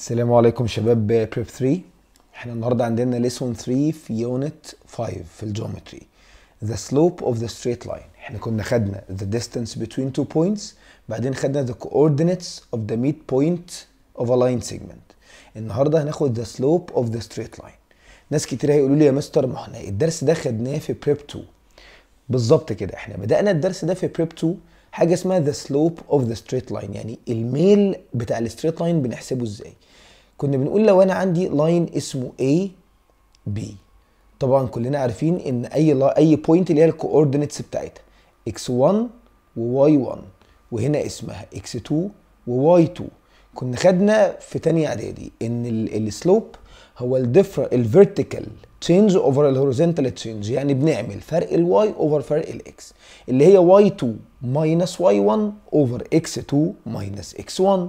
السلام عليكم شباب بريب 3 احنا النهارده عندنا ليسون 3 في يونت 5 في الجيومتري ذا سلوب اوف ذا ستريت لاين احنا كنا خدنا ذا ديستانس بتوين تو بوينتس بعدين خدنا ذا كوردينتس اوف ذا ميد بوينت اوف ا لاين سيجمنت النهارده هناخد ذا سلوب اوف ذا ستريت لاين ناس كتير هيقولوا لي يا مستر ما احنا الدرس ده خدناه في بريب 2 بالظبط كده احنا بدأنا الدرس ده في بريب 2 حاجه اسمها ذا سلوب اوف ذا ستريت لاين يعني الميل بتاع الستريت لاين بنحسبه ازاي كنا بنقول لو انا عندي لاين اسمه A B طبعا كلنا عارفين ان اي لا اي بوينت اللي هي الكووردينتس بتاعتها x1 وy 1 وهنا اسمها x2 وy 2 كنا خدنا في تانية اعدادي ان السلوب هو الدفر الفيرتيكال تشينج اوفر الهوريزونتال تشينج يعني بنعمل فرق الواي اوفر فرق الاكس اللي هي واي 2 ماينس واي 1 اوفر اكس 2 ماينس اكس 1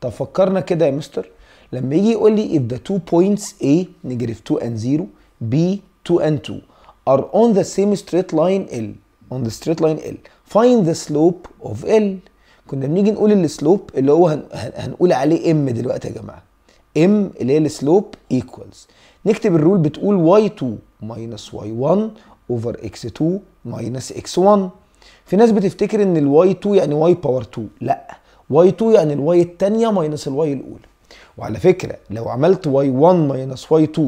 طب فكرنا كده يا مستر لما يجي يقول لي if the two points A negative 2 and 0 B 2 and 2 are on the same straight line L on the straight line L find the slope of L كنا بنيجي نقول السلوب اللي هو هن... هنقول عليه M دلوقتي يا جماعة M اللي هي السلوب equals نكتب الرول بتقول y2 minus y1 over x2 minus x1 في ناس بتفتكر ان ال y2 يعني y باور 2 لا y2 يعني ال y التانية ال y الاولى وعلى فكرة لو عملت y1 ماينس y2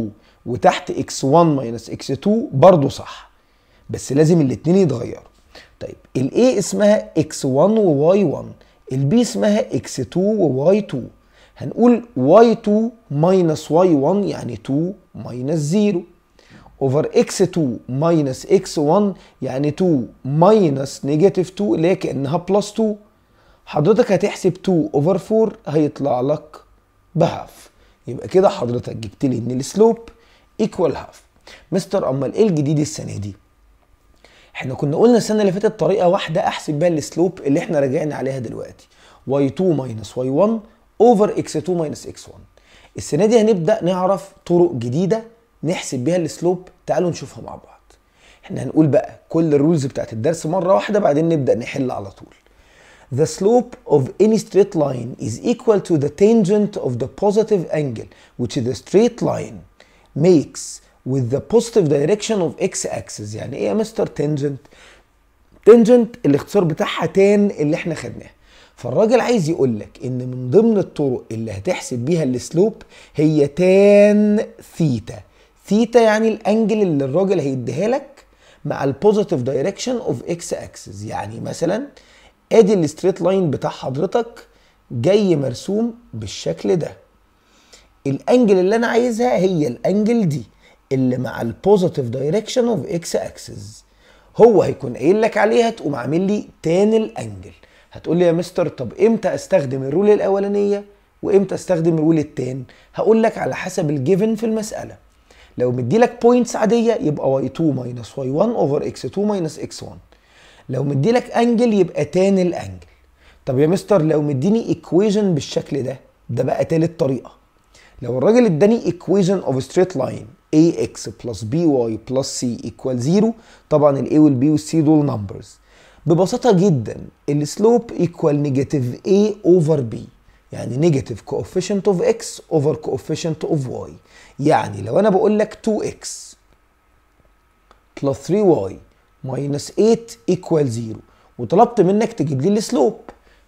وتحت x1 ماينس x2 برضه صح بس لازم الاتنين يتغيروا طيب ال A اسمها x1 و y1 ال B اسمها x2 و y2 هنقول y2 ماينس y1 يعني 2 ماينس 0 over x2 ماينس x1 يعني 2 ماينس نيجاتيف 2 اللي هي كأنها بلس 2 حضرتك هتحسب 2 over 4 هيطلع لك بهاف يبقى كده حضرتك جبت لي ان السلوب ايكوال هاف مستر امال ايه الجديد السنه دي احنا كنا قلنا السنه اللي فاتت طريقه واحده احسب بيها السلوب اللي احنا راجعنا عليها دلوقتي y2 minus y1 اوفر x2 minus x1 السنه دي هنبدا نعرف طرق جديده نحسب بيها السلوب تعالوا نشوفها مع بعض احنا هنقول بقى كل الرولز بتاعت الدرس مره واحده بعدين نبدا نحل على طول The slope of any straight line is equal to the tangent of the positive angle which the straight line makes with the positive direction of x axis يعني ايه يا مستر tangent tangent الاختصار بتاعها تان اللي احنا خدناه فالراجل عايز يقول لك ان من ضمن الطرق اللي هتحسب بيها السلوب هي تان ثيتا ثيتا يعني الانجل اللي الراجل هيديها لك مع البوزيتيف دايركشن اوف اكس اكسس يعني مثلا ادي الستريت لاين بتاع حضرتك جاي مرسوم بالشكل ده الانجل اللي انا عايزها هي الانجل دي اللي مع البوزيتيف دايركشن اوف اكس اكسس هو هيكون قايل لك عليها تقوم عامل لي تاني الانجل هتقول لي يا مستر طب امتى استخدم الرول الاولانيه وامتى استخدم الرول التاني هقول لك على حسب الجيفن في المساله لو مدي لك بوينتس عاديه يبقى y2 ماينس y1 اوفر x2 ماينس x1 لو مدي لك انجل يبقى تاني الانجل طب يا مستر لو مديني ايكويجن بالشكل ده ده بقى تالت طريقه لو الراجل اداني ايكويجن اوف ستريت لاين ax plus by plus c equal 0 طبعا ال a وال b وال c دول numbers ببساطه جدا السلوب equal نيجاتيف a over b يعني نيجاتيف coefficient of x over coefficient of y يعني لو انا بقول لك 2x plus 3y ماينس 8 ايكوال 0 وطلبت منك تجيب لي السلوب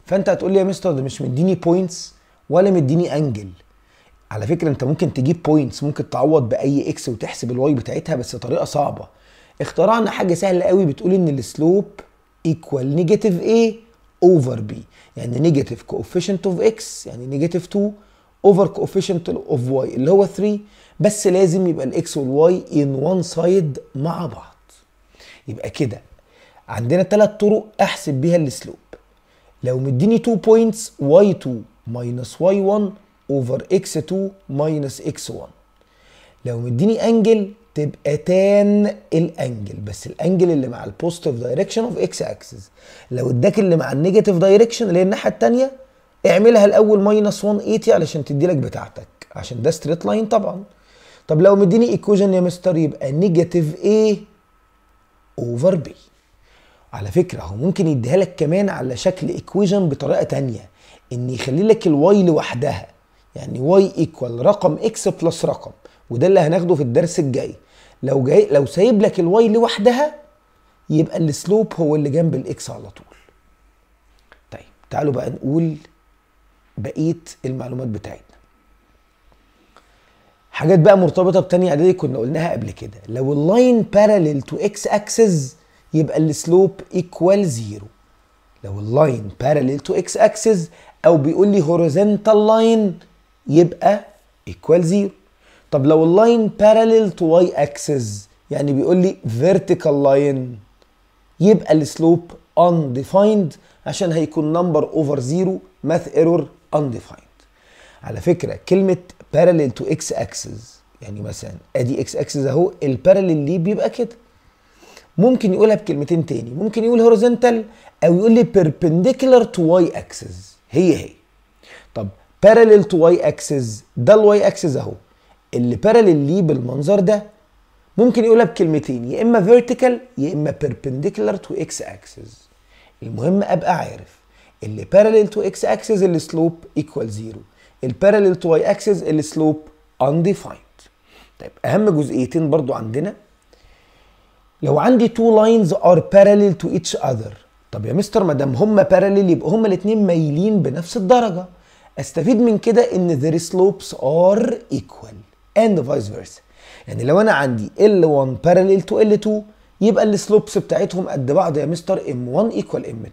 فانت هتقول لي يا مستر ده مش مديني بوينتس ولا مديني انجل على فكره انت ممكن تجيب بوينتس ممكن تعوض باي اكس وتحسب الواي بتاعتها بس طريقه صعبه اخترعنا حاجه سهله قوي بتقول ان السلوب ايكوال نيجاتيف اي اوفر بي يعني نيجاتيف كوفيشنت اوف اكس يعني نيجاتيف 2 اوفر كوفيشنت اوف واي اللي هو 3 بس لازم يبقى الاكس والواي ان وان سايد مع بعض يبقى كده عندنا ثلاث طرق احسب بيها السلوب لو مديني 2 بوينتس y2 ماينس y1 اوفر x2 ماينس x1 لو مديني انجل تبقى تان الانجل بس الانجل اللي مع البوزيتيف دايركشن اوف اكس اكسس لو اداك اللي مع النيجاتيف دايركشن اللي هي الناحيه الثانيه اعملها الاول ماينس 180 علشان تدي لك بتاعتك عشان ده ستريت لاين طبعا طب لو مديني ايكوجن يا مستر يبقى نيجاتيف ايه اوفر بي على فكره هو ممكن يديها لك كمان على شكل ايكويجن بطريقه تانية ان يخلي لك الواي لوحدها يعني واي ايكوال رقم اكس بلس رقم وده اللي هناخده في الدرس الجاي لو جاي لو سايب لك الواي لوحدها يبقى السلوب هو اللي جنب الاكس على طول طيب تعالوا بقى نقول بقيه المعلومات بتاعتنا حاجات بقى مرتبطه بتانية اعدادي كنا قلناها قبل كده لو اللاين باراليل تو اكس اكسس يبقى السلوب ايكوال زيرو لو اللاين باراليل تو اكس اكسس او بيقول لي هوريزونتال لاين يبقى ايكوال زيرو طب لو اللاين باراليل تو واي اكسس يعني بيقول لي فيرتيكال لاين يبقى السلوب undefined عشان هيكون نمبر اوفر زيرو ماث ايرور undefined على فكره كلمه بارلل تو اكس اكسس يعني مثلا ادي اكس اكسس اهو البارلل ليه بيبقى كده ممكن يقولها بكلمتين تاني ممكن يقول هوريزونتال او يقول لي بيربنديكولار تو واي اكسس هي هي طب بارلل تو واي اكسس ده الواي اكسس اهو اللي بارلل ليه بالمنظر ده ممكن يقولها بكلمتين يا اما فيرتيكال يا اما بيربنديكولار تو اكس اكسس المهم ابقى عارف اللي بارلل تو اكس اكسس السلوب ايكوال زيرو البارلل تو واي اكسس السلوب انديفايند طيب اهم جزئيتين برضو عندنا لو عندي تو لاينز ار بارلل تو ايتش اذر طب يا مستر ما دام هما بارلل يبقى هما الاثنين مايلين بنفس الدرجه استفيد من كده ان their slopes are equal and vice versa يعني لو انا عندي L1 parallel to L2 يبقى السلوبس بتاعتهم قد بعض يا مستر M1 equal M2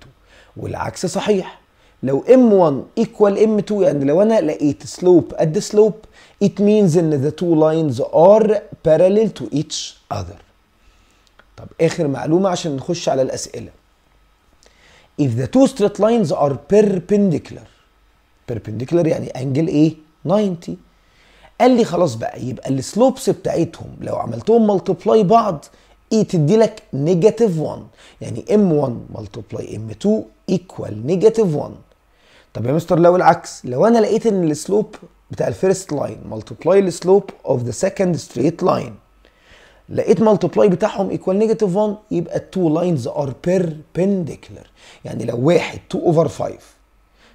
والعكس صحيح لو m1 equal m2 يعني لو انا لقيت slope at the slope it means ان the two lines are parallel to each other طب اخر معلومه عشان نخش على الاسئله if the two straight lines are perpendicular perpendicular يعني انجل ايه 90 قال لي خلاص بقى يبقى السلوبس بتاعتهم لو عملتهم ملتبلاي بعض ايه تدي لك نيجاتيف 1 يعني m1 ملتبلاي m2 ايكوال نيجاتيف 1 طب يا مستر لو العكس لو انا لقيت ان السلوب بتاع الفيرست لاين ملتبلاي السلوب اوف ذا سكند ستريت لاين لقيت ملتبلاي بتاعهم ايكوال نيجاتيف 1 يبقى التو لاينز ار بيربنديكولار يعني لو واحد 2 اوفر 5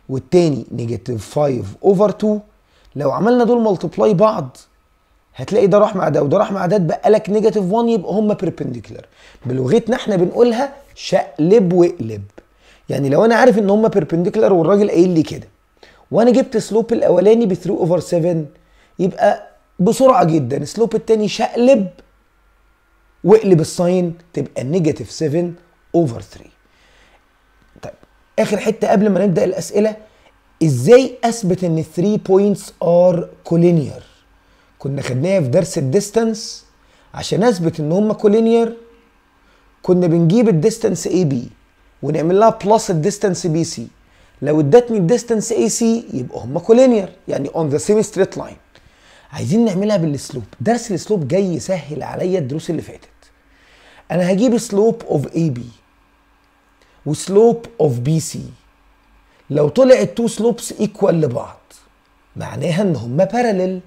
والتاني نيجاتيف 5 اوفر 2 لو عملنا دول ملتبلاي بعض هتلاقي ده راح مع ده وده راح مع ده اتبقى لك نيجاتيف 1 يبقى هما بيربنديكولار بلغتنا احنا بنقولها شقلب واقلب يعني لو انا عارف ان هما بيربنديكولار والراجل قايل لي كده وانا جبت سلوب الاولاني ب 3 اوفر 7 يبقى بسرعه جدا سلوب الثاني شقلب واقلب الساين تبقى نيجاتيف 7 اوفر 3 طيب اخر حته قبل ما نبدا الاسئله ازاي اثبت ان 3 بوينتس ار كولينير كنا خدناها في درس الديستانس عشان اثبت ان هما كولينير كنا بنجيب الديستانس اي بي ونعمل لها بلس الديستانس بي سي لو ادتني الديستانس اي سي يبقى هما كولينير يعني اون ذا سيم ستريت لاين عايزين نعملها بالسلوب درس السلوب جاي يسهل عليا الدروس اللي فاتت انا هجيب سلوب اوف اي بي وسلوب اوف بي سي لو طلع التو سلوبس ايكوال لبعض معناها ان هما باراليل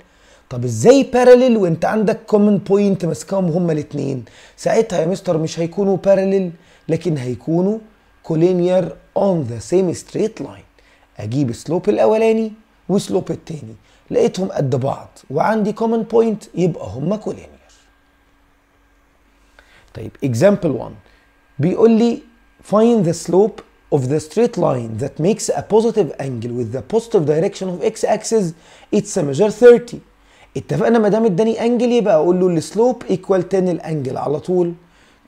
طب ازاي باراليل وانت عندك كومن بوينت ماسكاهم هما الاثنين ساعتها يا مستر مش هيكونوا باراليل لكن هيكونوا collinear on the same straight line اجيب سلوب الاولاني وسلوب الثاني لقيتهم قد بعض وعندي common point يبقى هما collinear طيب اكزامبل 1 بيقول لي find the slope of the straight line that makes a positive angle with the positive direction of x axis it's a measure 30 اتفقنا ما دام اداني انجل يبقى اقول له slope equal 10 الانجل على طول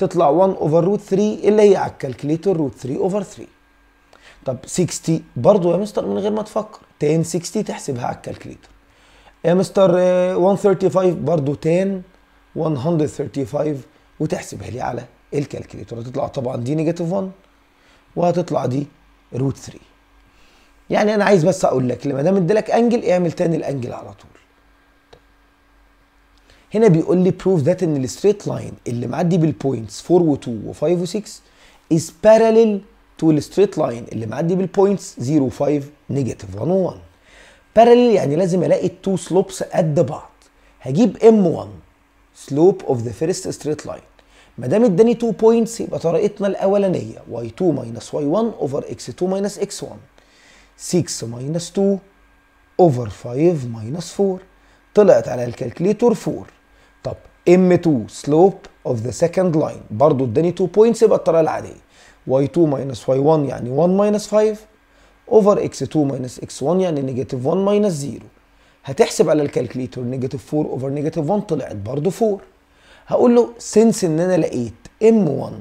تطلع 1 اوفر روت 3 اللي هي على الكالكليتور روت 3 اوفر 3 طب 60 برضه يا مستر من غير ما تفكر 10 60 تحسبها على الكالكليتور يا مستر 135 برضه 10 135 وتحسبها لي على الكالكليتور هتطلع طبعا دي نيجاتيف 1 وهتطلع دي روت 3 يعني انا عايز بس اقول لك لما دام ادالك انجل اعمل تاني الانجل على طول هنا بيقول لي بروف ذات ان الستريت لاين اللي معدي بالبوينتس 4 و2 و5 و6 از بارلل تو الستريت لاين اللي معدي بالبوينتس 0 و5 نيجاتيف 1 و1 بارلل يعني لازم الاقي التو سلوبس قد بعض هجيب ام 1 سلوب اوف ذا فيرست ستريت لاين ما دام اداني 2 بوينتس يبقى طريقتنا الاولانيه y2 minus y1 over x2 minus x1 6 minus 2 over 5 minus 4 طلعت على الكالكليتور 4 M2 سلوب اوف ذا second لاين برضه اداني 2 بوينتس يبقى الطريقه العاديه y2 minus y1 يعني 1 minus 5 اوفر x2 minus x1 يعني نيجاتيف 1 minus 0 هتحسب على الكالكليتور نيجاتيف 4 اوفر نيجاتيف 1 طلعت برضه 4 هقول له since ان انا لقيت m1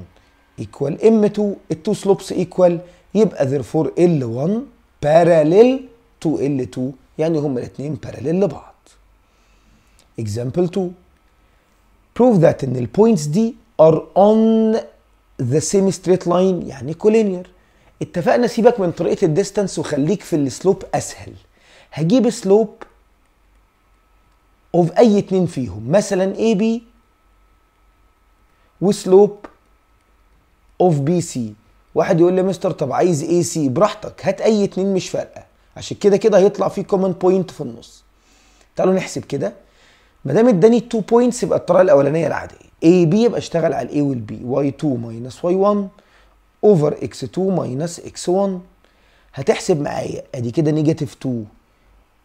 equal m2 ال2 slopes equal يبقى therefore l1 parallel to l2 يعني هما الاثنين parallel لبعض example 2 prove that ان البوينتس دي are on the semi straight line يعني كولينير اتفقنا سيبك من طريقه الديستانس وخليك في السلوب اسهل هجيب سلوب اوف اي اتنين فيهم مثلا اي بي وسلوب اوف بي سي واحد يقول لي مستر طب عايز اي سي براحتك هات اي اتنين مش فارقه عشان كده كده هيطلع في كومن بوينت في النص تعالوا نحسب كده ما دام اداني 2 بوينتس يبقى الطريقه الاولانيه العاديه اي بي يبقى اشتغل على الاي والبي واي 2 ماينس واي 1 اوفر اكس 2 ماينس اكس 1 هتحسب معايا ادي كده نيجاتيف 2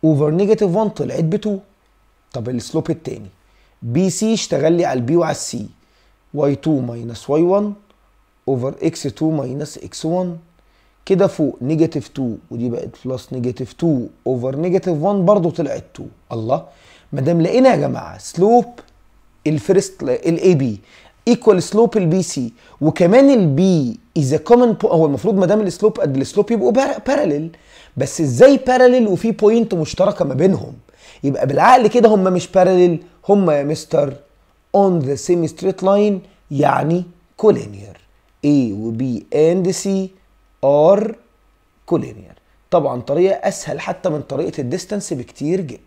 اوفر نيجاتيف 1 طلعت ب 2 طب السلوب التاني بي سي اشتغل لي على البي وعلى السي واي 2 ماينس واي 1 اوفر اكس 2 ماينس اكس 1 كده فوق نيجاتيف 2 ودي بقت بلس نيجاتيف 2 اوفر نيجاتيف 1 برضه طلعت 2 الله ما دام لقينا يا جماعه سلوب الفيرست الاي بي ايكوال سلوب البي سي وكمان البي اذا كومن هو المفروض ما دام السلوب قد السلوب يبقوا بارلل بس ازاي بارلل وفي بوينت مشتركه ما بينهم يبقى بالعقل كده هم مش بارلل هم يا مستر اون ذا سيمي ستريت لاين يعني كولينير A وB and C are كولينير طبعا طريقه اسهل حتى من طريقه الديستانس بكتير جدا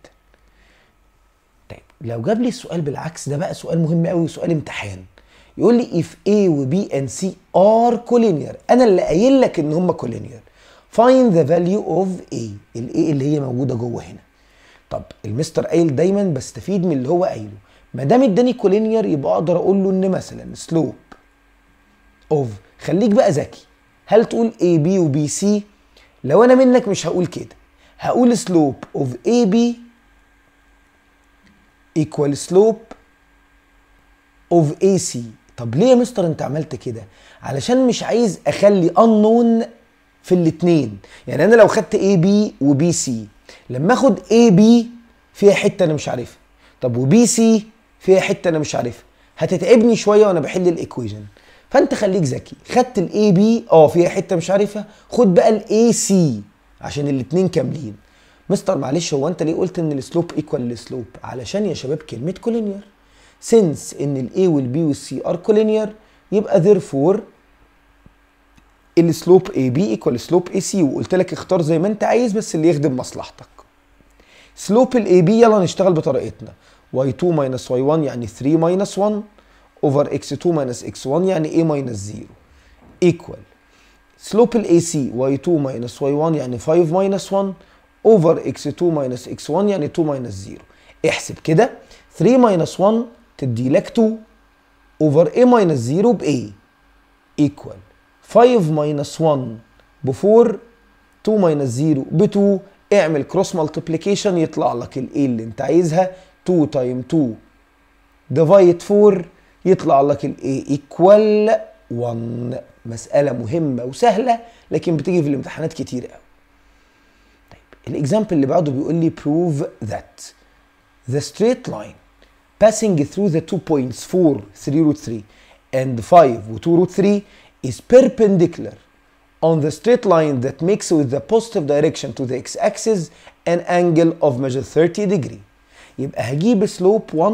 لو جاب لي السؤال بالعكس ده بقى سؤال مهم قوي وسؤال امتحان يقول لي if A و B and C are collinear انا اللي قايل لك ان هم collinear find the value of A ال A اللي هي موجوده جوه هنا طب المستر قايل دايما بستفيد من اللي هو قايله ما دام اداني كولينير يبقى اقدر اقول له ان مثلا سلوب اوف خليك بقى ذكي هل تقول اي بي وبي سي لو انا منك مش هقول كده هقول سلوب اوف اي بي equal slope of AC طب ليه يا مستر انت عملت كده علشان مش عايز اخلي unknown في الاتنين يعني انا لو خدت اي بي وبي سي لما اخد اي بي فيها حته انا مش عارفها طب وبي سي فيها حته انا مش عارفها هتتعبني شويه وانا بحل الايكويجن فانت خليك ذكي خدت الاي بي اه فيها حته مش عارفها خد بقى الاي سي عشان الاتنين كاملين مستر معلش هو انت ليه قلت ان السلوب ايكوال للسلوب علشان يا شباب كلمه كولينير سنس ان الاي والبي والسي ار كولينير يبقى therefore السلوب اي بي ايكوال سلوب اي سي وقلت لك اختار زي ما انت عايز بس اللي يخدم مصلحتك سلوب الاي بي يلا نشتغل بطريقتنا y2 minus y1 يعني 3 minus 1 over x2 minus x1 يعني a minus 0 equal سلوب الاي سي y2 minus y1 يعني 5 minus 1 اوفر x2 ماينس x1 يعني 2 ماينس 0 احسب كده 3 ماينس 1 تدي لك 2 اوفر a ماينس 0 ب a ايكوال 5 ماينس 1 ب 4 2 ماينس 0 ب 2 اعمل كروس مالتيبليكيشن يطلع لك ال a اللي انت عايزها 2 تايم 2 ديفايد 4 يطلع لك ال a ايكوال 1 مسألة مهمة وسهلة لكن بتيجي في الامتحانات كتير قوي الاكزامبل اللي بعده بيقول لي prove that the straight line passing through the two points 4 3 root 3 and 5 و 2 root 3 is perpendicular on the straight line that makes with the positive direction to the x-axis an angle of measure 30 degree يبقى هجيب سلوب 1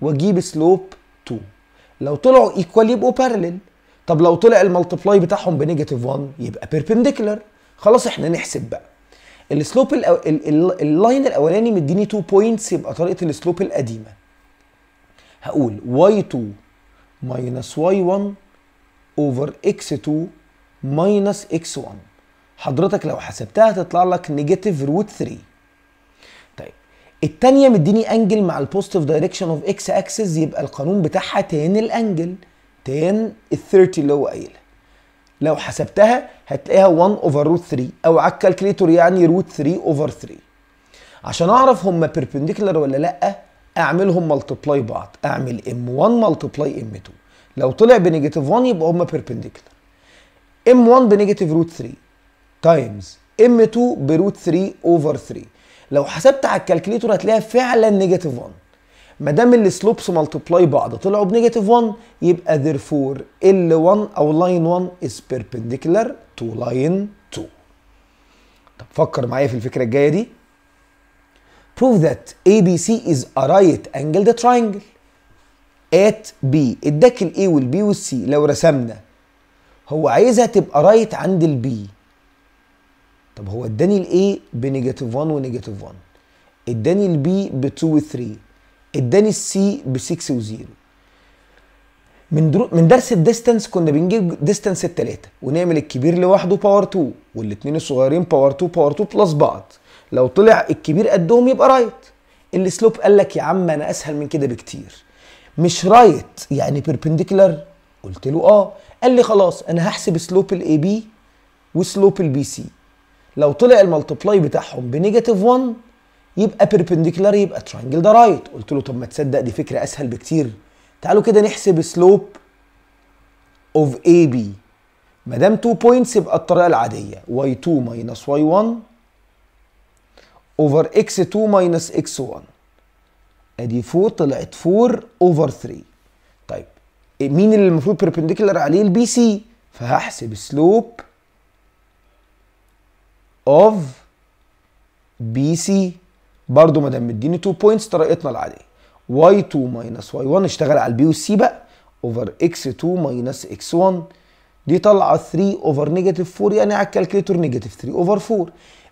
واجيب سلوب 2 لو طلعوا ايكوال يبقوا parallel طب لو طلع الملتبلاي بتاعهم بنيجاتيف 1 يبقى perpendicular خلاص احنا نحسب بقى السلوب الأو... اللاين الاولاني مديني 2 بوينتس يبقى طريقه السلوب القديمه هقول y2 ماينس y1 اوفر x2 ماينس x1 حضرتك لو حسبتها هتطلع لك نيجاتيف روت 3 طيب الثانيه مديني انجل مع البوزيتيف دايركشن اوف اكس اكسس يبقى القانون بتاعها تان الانجل تان ال 30 اللي هو قايلها لو حسبتها هتلاقيها 1 اوفر روت 3 او على الكالكليتور يعني روت 3 اوفر 3 عشان اعرف هما بيربنديكولار ولا لا اعملهم ملتبلاي بعض اعمل ام 1 ملتبلاي ام 2 لو طلع بنيجاتيف 1 يبقى هما بيربنديكولار ام 1 بنيجاتيف روت 3 تايمز ام 2 بروت 3 اوفر 3 لو حسبت على الكالكليتور هتلاقيها فعلا نيجاتيف 1 ما دام السلوبس مالتبلاي بعض طلعوا بنيجاتيف 1 يبقى ذيرفور ال 1 او لاين 1 از بيربنديكولار تو لاين 2 طب فكر معايا في الفكره الجايه دي prove that ABC is a right ا triangle at B اداك ال A وال B وال C لو رسمنا هو عايزها تبقى رايت right عند ال B طب هو اداني ال A بنيجاتيف 1 ونيجاتيف 1 اداني ال B ب 2 و 3 اداني السي ب 6 و0 من درو... من درس الديستنس كنا بنجيب ديستنس التلاتة ونعمل الكبير لوحده باور 2 والاتنين الصغيرين باور 2 باور 2 بلس بعض لو طلع الكبير قدهم يبقى رايت السلوب قال لك يا عم انا اسهل من كده بكتير مش رايت يعني بيربنديكولار قلت له اه قال لي خلاص انا هحسب سلوب الاي بي وسلوب البي سي لو طلع الملتبلاي بتاعهم بنيجاتيف 1 يبقى بيربنديكولار يبقى ترينجل ده رايت قلت له طب ما تصدق دي فكره اسهل بكتير تعالوا كده نحسب سلوب اوف اي بي ما دام 2 بوينتس يبقى الطريقه العاديه y2 ماينس y1 اوفر x2 ماينس x1 ادي 4 طلعت 4 اوفر 3 طيب مين اللي المفروض بيربنديكولار عليه البي سي فهحسب سلوب اوف بي سي برضو مدام مديني 2 بوينتس طريقتنا العاديه y2 ماينس y1 اشتغل على البي والسي بقى اوفر x2 ماينس x1 دي طالعه 3 اوفر نيجاتيف 4 يعني على الكالكليتور نيجاتيف 3 اوفر 4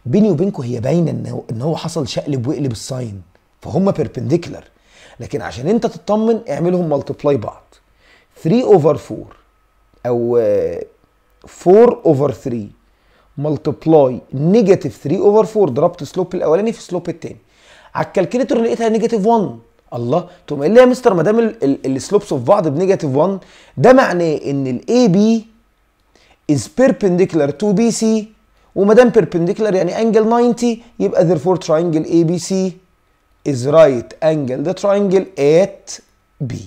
بيني وبينكم هي باينه ان ان هو حصل شقلب وقلب الساين فهم بيربنديكولار لكن عشان انت تطمن اعملهم ملتبلاي بعض 3 اوفر 4 او 4 اوفر 3 ملتبلاي نيجاتيف 3 اوفر 4 ضربت سلوب الاولاني في سلوب التاني على الكالكليتور لقيتها نيجاتيف 1 الله تقوم قايل لي يا مستر ما دام السلوبس اوف بعض بنيجاتيف 1 ده معناه ان الاي بي از بيربنديكولار تو بي سي وما دام بيربنديكولار يعني انجل 90 يبقى ذيرفور تراينجل اي بي سي از رايت انجل ذا تراينجل ات بي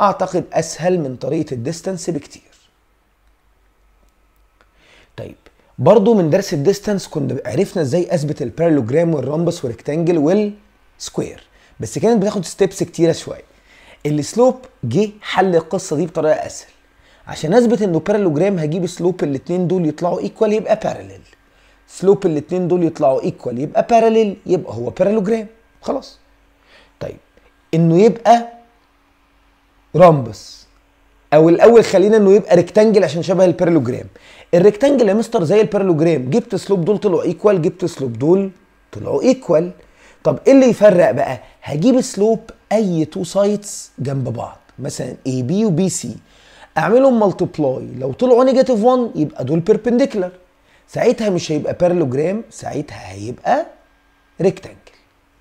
اعتقد اسهل من طريقه الديستانس بكتير طيب برضو من درس الديستانس كنا عرفنا ازاي اثبت البارلوجرام والرمبس والريكتانجل والسكوير بس كانت بتاخد ستيبس كتيره شويه السلوب جه حل القصه دي بطريقه اسهل عشان اثبت انه بارلوجرام هجيب سلوب الاثنين دول يطلعوا ايكوال يبقى بارلل سلوب الاثنين دول يطلعوا ايكوال يبقى بارلل يبقى هو بارلوجرام خلاص طيب انه يبقى رمبس او الاول خلينا انه يبقى ريكتانجل عشان شبه البيرلوجرام الريكتانجل يا مستر زي البيرلوجرام جبت سلوب دول طلعوا ايكوال جبت سلوب دول طلعوا ايكوال طب ايه اللي يفرق بقى هجيب سلوب اي تو سايتس جنب بعض مثلا اي بي وبي سي اعملهم ملتبلاي لو طلعوا نيجاتيف 1 يبقى دول بيربنديكولار ساعتها مش هيبقى بيرلوجرام ساعتها هيبقى ريكتانجل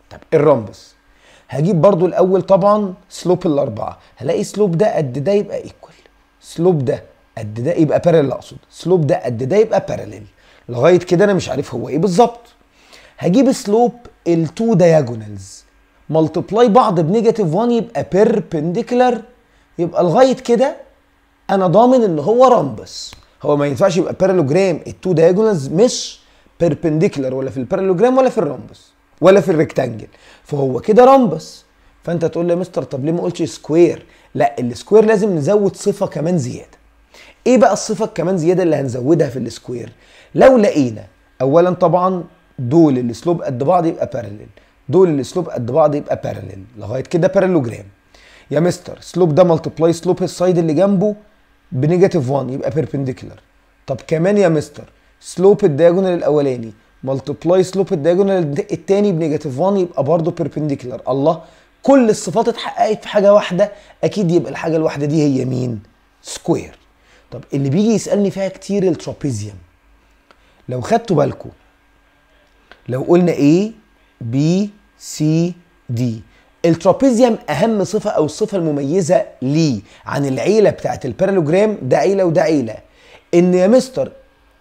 طب الرمبس هجيب برضو الاول طبعا سلوب الاربعه هلاقي سلوب ده قد ده يبقى ايكوال سلوب ده قد ده يبقى بارلل اقصد سلوب ده قد ده يبقى بارلل لغايه كده انا مش عارف هو ايه بالظبط هجيب سلوب التو دايجونالز ملتبلاي بعض بنيجاتيف 1 يبقى بيربنديكولار يبقى لغايه كده انا ضامن ان هو رامبس هو ما ينفعش يبقى بارلوجرام التو دايجونالز مش بيربنديكولار ولا في البارلوجرام ولا في الرامبس ولا في الريكتانجل فهو كده رمبس فانت تقول لي يا مستر طب ليه ما قلتش سكوير لا السكوير لازم نزود صفه كمان زياده ايه بقى الصفه كمان زياده اللي هنزودها في السكوير لو لقينا اولا طبعا دول السلوب قد بعض يبقى بارلل دول السلوب قد بعض يبقى بارلل لغايه كده بارلوجرام يا مستر سلوب ده ملتبلاي سلوب السايد اللي جنبه بنيجاتيف 1 يبقى بيربنديكولار طب كمان يا مستر سلوب الدياجونال الاولاني ملتبلاي سلوب الدياجونال الثاني بنيجاتيف 1 يبقى برضه بيربنديكولار الله كل الصفات اتحققت في حاجه واحده اكيد يبقى الحاجه الواحده دي هي مين سكوير طب اللي بيجي يسالني فيها كتير الترابيزيوم لو خدتوا بالكم لو قلنا ايه بي سي دي الترابيزيوم اهم صفه او الصفه المميزه ليه عن العيله بتاعه البارالوجرام ده عيله وده عيله ان يا مستر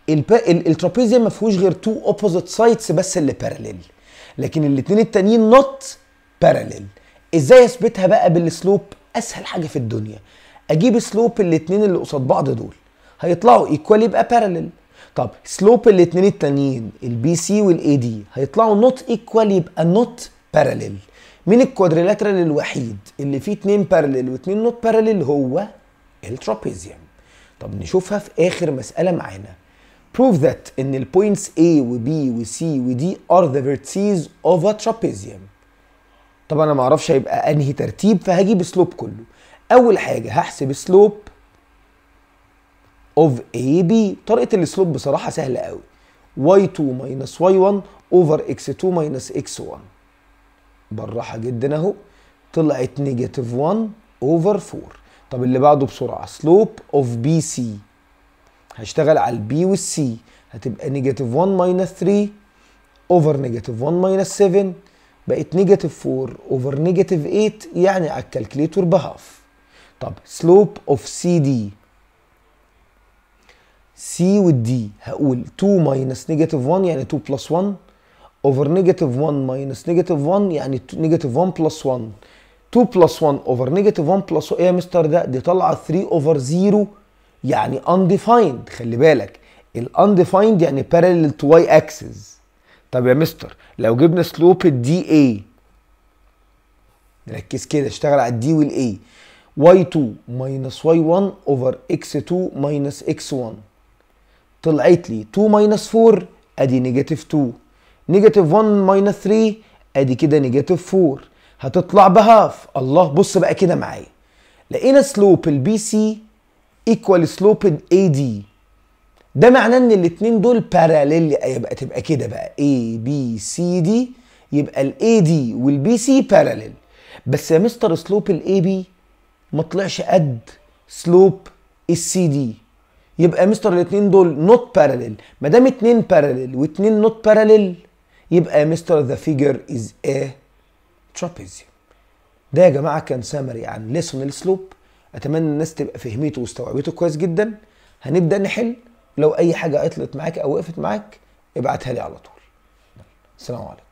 الترابيزيوم ما فيهوش غير تو اوبوزيت سايدز بس اللي بارلل لكن الاثنين التانيين نوت بارلل ازاي اثبتها بقى بالسلوب اسهل حاجه في الدنيا اجيب سلوب الاثنين اللي قصاد بعض دول هيطلعوا ايكوال يبقى بارلل طب سلوب الاثنين التانيين البي سي والاي دي هيطلعوا نوت ايكوال يبقى نوت بارلل مين الكوادريلاترال الوحيد اللي فيه اتنين بارلل واتنين نوت بارلل هو الترابيزيوم طب نشوفها في اخر مساله معانا Prove that ان ال points A و B و C و D are the vertices of a trapezium. طب انا معرفش هيبقى انهي ترتيب فهجيب سلوب كله. اول حاجه هحسب سلوب of AB طريقه السلوب بصراحه سهله قوي. y2 minus y1 over x2 minus x1 بالراحه جدا اهو طلعت نيجاتيف 1 over 4 طب اللي بعده بسرعه سلوب اوف BC هشتغل على البي والسي هتبقى نيجاتيف 1 ماينس 3 اوفر نيجاتيف 1 ماينس 7 بقت نيجاتيف 4 اوفر نيجاتيف 8 يعني على الكالكليتور بهاف طب سلوب اوف سي دي سي والدي هقول 2 ماينس نيجاتيف 1 يعني 2 بلس 1 اوفر نيجاتيف 1 ماينس نيجاتيف 1 يعني نيجاتيف 1 بلس 1 2 بلس 1 اوفر نيجاتيف 1 بلس ايه يا مستر ده دي طالعه 3 اوفر 0 يعني undefined خلي بالك undefined يعني parallel to y axis طب يا مستر لو جبنا سلوب الدي اي ركز كده اشتغل على الدي والاي y2 minus y1 over x2 minus x1 طلعت لي 2 minus 4 ادي نيجاتيف 2 نيجاتيف 1 minus 3 ادي كده نيجاتيف 4 هتطلع بهاف الله بص بقى كده معايا لقينا سلوب البي سي ايكوال سلوبد اي دي ده معناه ان الاثنين دول باراليل يبقى تبقى كده بقى اي بي سي دي يبقى الاي دي والبي سي باراليل بس يا مستر سلوب الاي بي ما طلعش قد سلوب السي دي يبقى مستر الاثنين دول نوت باراليل ما دام اثنين باراليل واثنين نوت باراليل يبقى يا مستر ذا فيجر از ا ترابيزيوم ده يا جماعه كان سامري عن ليسون السلوب اتمنى الناس تبقى فهمته واستوعبته كويس جدا هنبدا نحل لو اي حاجه عطلت معاك او وقفت معاك ابعتها لي على طول السلام عليكم